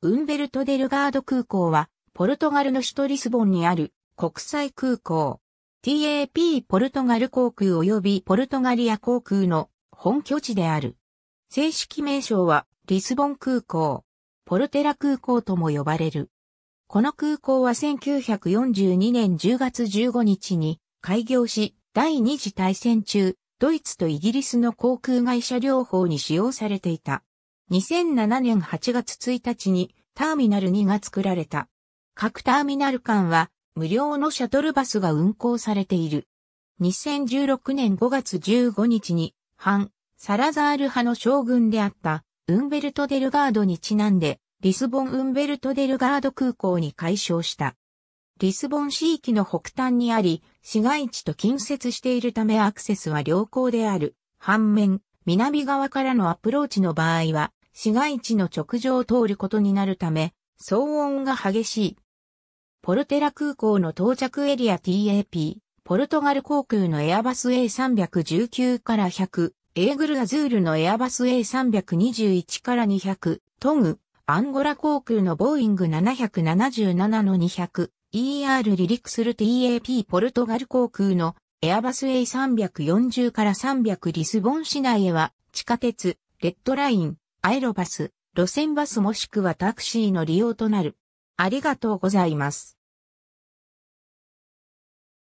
ウンベルト・デルガード空港は、ポルトガルの首都リスボンにある国際空港。TAP ポルトガル航空及びポルトガリア航空の本拠地である。正式名称はリスボン空港、ポルテラ空港とも呼ばれる。この空港は1942年10月15日に開業し、第二次大戦中、ドイツとイギリスの航空会社両方に使用されていた。2007年8月1日にターミナル2が作られた。各ターミナル間は無料のシャトルバスが運行されている。2016年5月15日に、反、サラザール派の将軍であったウンベルト・デルガードにちなんで、リスボン・ウンベルト・デルガード空港に改称した。リスボン市域の北端にあり、市街地と近接しているためアクセスは良好である。反面、南側からのアプローチの場合は、市街地の直上を通ることになるため、騒音が激しい。ポルテラ空港の到着エリア TAP、ポルトガル航空のエアバス A319 から100、エーグルアズールのエアバス A321 から200、トグ、アンゴラ航空のボーイング777の200、ER 離陸する TAP ポルトガル航空のエアバス A340 から300リスボン市内へは地下鉄、レッドライン、アイロバス、路線バスもしくはタクシーの利用となる。ありがとうございます。